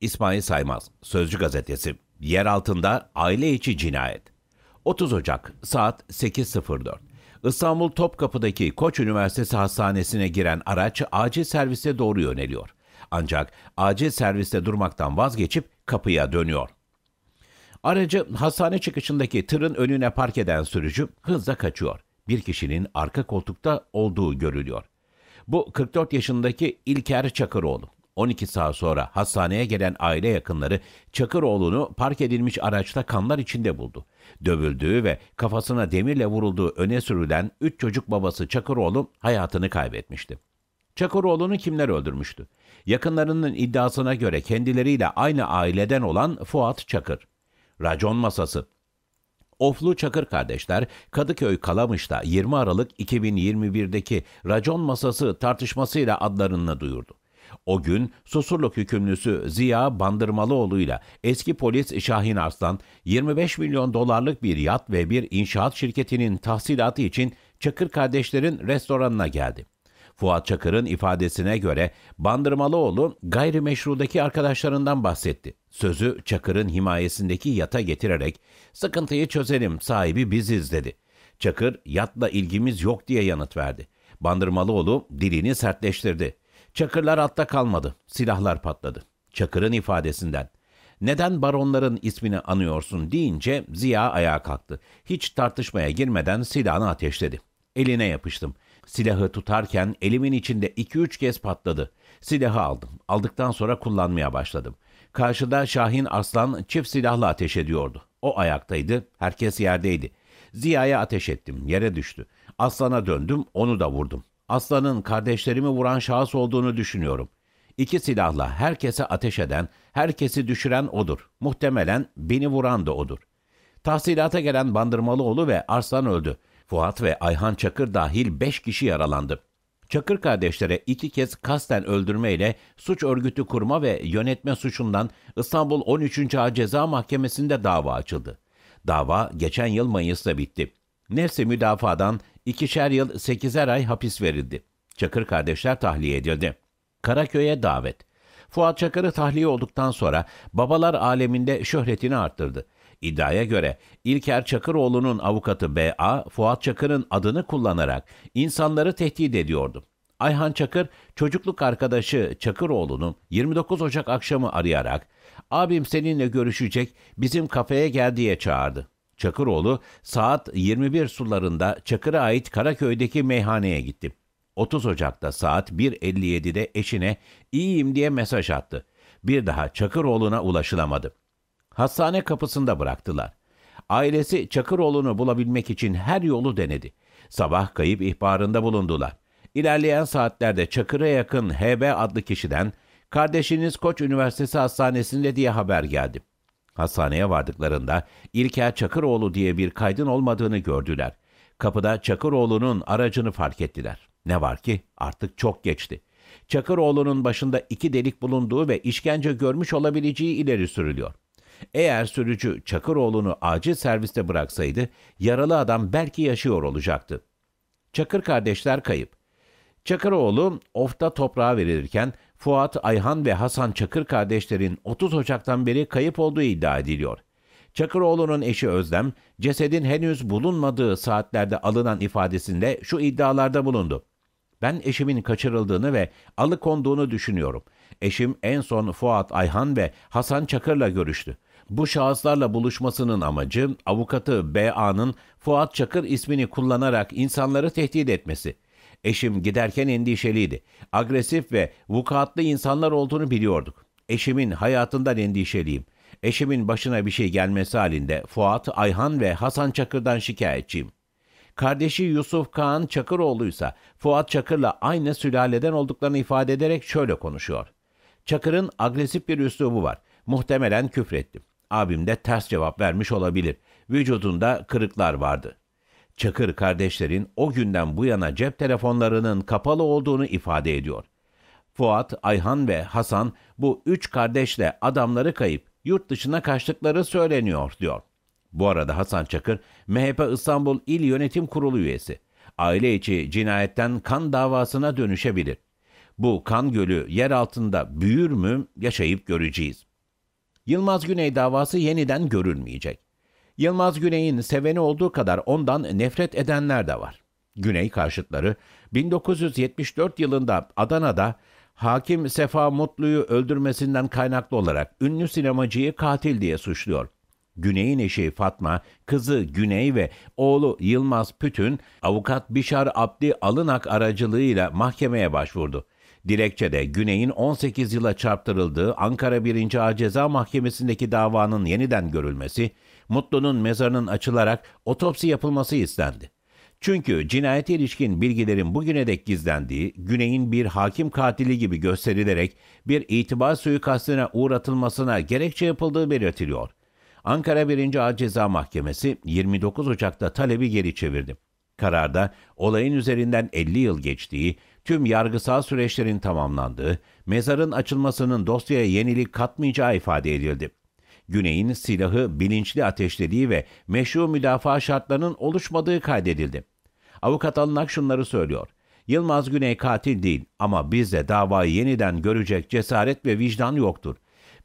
İsmail Saymaz, Sözcü Gazetesi, yer altında aile içi cinayet. 30 Ocak saat 8.04. İstanbul Topkapı'daki Koç Üniversitesi Hastanesi'ne giren araç acil servise doğru yöneliyor. Ancak acil serviste durmaktan vazgeçip kapıya dönüyor. Aracı hastane çıkışındaki tırın önüne park eden sürücü hızla kaçıyor. Bir kişinin arka koltukta olduğu görülüyor. Bu 44 yaşındaki İlker Çakıroğlu. 12 saat sonra hastaneye gelen aile yakınları Çakıroğlu'nu park edilmiş araçta kanlar içinde buldu. Dövüldüğü ve kafasına demirle vurulduğu öne sürülen 3 çocuk babası Çakıroğlu hayatını kaybetmişti. Çakıroğlu'nu kimler öldürmüştü? Yakınlarının iddiasına göre kendileriyle aynı aileden olan Fuat Çakır. Racon masası Oflu Çakır kardeşler Kadıköy Kalamış'ta 20 Aralık 2021'deki racon masası tartışmasıyla adlarını duyurdu. O gün Susurluk hükümlüsü Ziya Bandırmalıoğlu ile eski polis Şahin Arslan 25 milyon dolarlık bir yat ve bir inşaat şirketinin tahsilatı için Çakır kardeşlerin restoranına geldi. Fuat Çakır'ın ifadesine göre Bandırmalıoğlu gayrimeşrudaki arkadaşlarından bahsetti. Sözü Çakır'ın himayesindeki yata getirerek sıkıntıyı çözelim sahibi biziz dedi. Çakır yatla ilgimiz yok diye yanıt verdi. Bandırmalıoğlu dilini sertleştirdi. Çakırlar altta kalmadı. Silahlar patladı. Çakır'ın ifadesinden. Neden baronların ismini anıyorsun deyince Ziya ayağa kalktı. Hiç tartışmaya girmeden silahını ateşledi. Eline yapıştım. Silahı tutarken elimin içinde iki üç kez patladı. Silahı aldım. Aldıktan sonra kullanmaya başladım. Karşıda Şahin Aslan çift silahla ateş ediyordu. O ayaktaydı, herkes yerdeydi. Ziya'ya ateş ettim, yere düştü. Aslan'a döndüm, onu da vurdum. Aslan'ın kardeşlerimi vuran şahıs olduğunu düşünüyorum. İki silahla herkese ateş eden, herkesi düşüren odur. Muhtemelen beni vuran da odur. Tahsilata gelen Bandırmalıoğlu ve Arslan öldü. Fuat ve Ayhan Çakır dahil beş kişi yaralandı. Çakır kardeşlere iki kez kasten öldürmeyle suç örgütü kurma ve yönetme suçundan İstanbul 13. Ağır Ceza Mahkemesi'nde dava açıldı. Dava geçen yıl Mayıs'ta bitti. Nevse müdafadan ikişer yıl sekizer ay hapis verildi. Çakır kardeşler tahliye edildi. Karaköy'e davet. Fuat Çakır'ı tahliye olduktan sonra babalar aleminde şöhretini arttırdı. İddiaya göre İlker Çakıroğlu'nun avukatı B.A. Fuat Çakır'ın adını kullanarak insanları tehdit ediyordu. Ayhan Çakır, çocukluk arkadaşı Çakıroğlu'nu 29 Ocak akşamı arayarak ''Abim seninle görüşecek, bizim kafeye gel.'' diye çağırdı. Çakıroğlu saat 21 sularında Çakır'a ait Karaköy'deki meyhaneye gitti. 30 Ocak'ta saat 1.57'de eşine iyiyim diye mesaj attı. Bir daha Çakıroğlu'na ulaşılamadı. Hastane kapısında bıraktılar. Ailesi Çakıroğlu'nu bulabilmek için her yolu denedi. Sabah kayıp ihbarında bulundular. İlerleyen saatlerde Çakır'a yakın HB adlı kişiden kardeşiniz Koç Üniversitesi Hastanesi'nde diye haber geldi. Hastaneye vardıklarında İlker Çakıroğlu diye bir kaydın olmadığını gördüler. Kapıda Çakıroğlu'nun aracını fark ettiler. Ne var ki artık çok geçti. Çakıroğlu'nun başında iki delik bulunduğu ve işkence görmüş olabileceği ileri sürülüyor. Eğer sürücü Çakıroğlu'nu acil serviste bıraksaydı yaralı adam belki yaşıyor olacaktı. Çakır kardeşler kayıp. Çakıroğlu ofta toprağa verilirken Fuat Ayhan ve Hasan Çakır kardeşlerin 30 Ocak'tan beri kayıp olduğu iddia ediliyor. Çakıroğlu'nun eşi Özlem, cesedin henüz bulunmadığı saatlerde alınan ifadesinde şu iddialarda bulundu. Ben eşimin kaçırıldığını ve alıkonduğunu düşünüyorum. Eşim en son Fuat Ayhan ve Hasan Çakır'la görüştü. Bu şahıslarla buluşmasının amacı avukatı BA'nın Fuat Çakır ismini kullanarak insanları tehdit etmesi.'' Eşim giderken endişeliydi. Agresif ve vukuatlı insanlar olduğunu biliyorduk. Eşimin hayatından endişeliyim. Eşimin başına bir şey gelmesi halinde Fuat, Ayhan ve Hasan Çakır'dan şikayetçiyim. Kardeşi Yusuf Kağan Çakıroğlu'ysa Fuat Çakır'la aynı sülaleden olduklarını ifade ederek şöyle konuşuyor. Çakır'ın agresif bir üslubu var. Muhtemelen küfrettim. Abim de ters cevap vermiş olabilir. Vücudunda kırıklar vardı.'' Çakır kardeşlerin o günden bu yana cep telefonlarının kapalı olduğunu ifade ediyor. Fuat, Ayhan ve Hasan bu üç kardeşle adamları kayıp yurt dışına kaçtıkları söyleniyor diyor. Bu arada Hasan Çakır, MHP İstanbul İl Yönetim Kurulu üyesi. Aile içi cinayetten kan davasına dönüşebilir. Bu kan gölü yer altında büyür mü yaşayıp göreceğiz. Yılmaz Güney davası yeniden görülmeyecek. Yılmaz Güney'in seveni olduğu kadar ondan nefret edenler de var. Güney karşıtları 1974 yılında Adana'da hakim Sefa Mutlu'yu öldürmesinden kaynaklı olarak ünlü sinemacıyı katil diye suçluyor. Güney'in eşi Fatma, kızı Güney ve oğlu Yılmaz Pütün, avukat Bişar Abdi Alınak aracılığıyla mahkemeye başvurdu. Dilekçede Güney'in 18 yıla çarptırıldığı Ankara 1. Ağır Ceza Mahkemesi'ndeki davanın yeniden görülmesi, Mutlu'nun mezarının açılarak otopsi yapılması istendi. Çünkü cinayete ilişkin bilgilerin bugüne dek gizlendiği, Güney'in bir hakim katili gibi gösterilerek bir itibar suikastına uğratılmasına gerekçe yapıldığı belirtiliyor. Ankara 1. Ağır Ceza Mahkemesi 29 Ocak'ta talebi geri çevirdi. Kararda olayın üzerinden 50 yıl geçtiği, tüm yargısal süreçlerin tamamlandığı, mezarın açılmasının dosyaya yenilik katmayacağı ifade edildi. Güney'in silahı bilinçli ateşlediği ve meşru müdafaa şartlarının oluşmadığı kaydedildi. Avukat alınak şunları söylüyor. Yılmaz Güney katil değil ama bizde davayı yeniden görecek cesaret ve vicdan yoktur.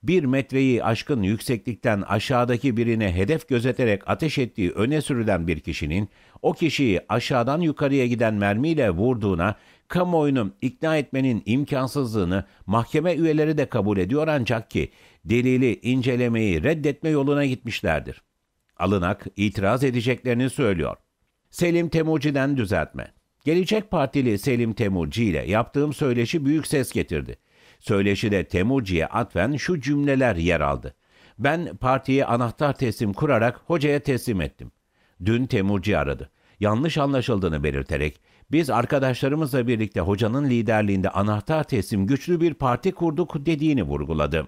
Bir metreyi aşkın yükseklikten aşağıdaki birine hedef gözeterek ateş ettiği öne sürülen bir kişinin, o kişiyi aşağıdan yukarıya giden mermiyle vurduğuna kamuoyunu ikna etmenin imkansızlığını mahkeme üyeleri de kabul ediyor ancak ki delili incelemeyi reddetme yoluna gitmişlerdir. Alınak itiraz edeceklerini söylüyor. Selim Temurci'den düzeltme. Gelecek Partili Selim Temurci ile yaptığım söyleşi büyük ses getirdi. Söyleşide Temurci'ye atfen şu cümleler yer aldı. Ben partiye anahtar teslim kurarak hocaya teslim ettim. Dün Temurci aradı. Yanlış anlaşıldığını belirterek biz arkadaşlarımızla birlikte hocanın liderliğinde anahtar teslim güçlü bir parti kurduk dediğini vurguladı.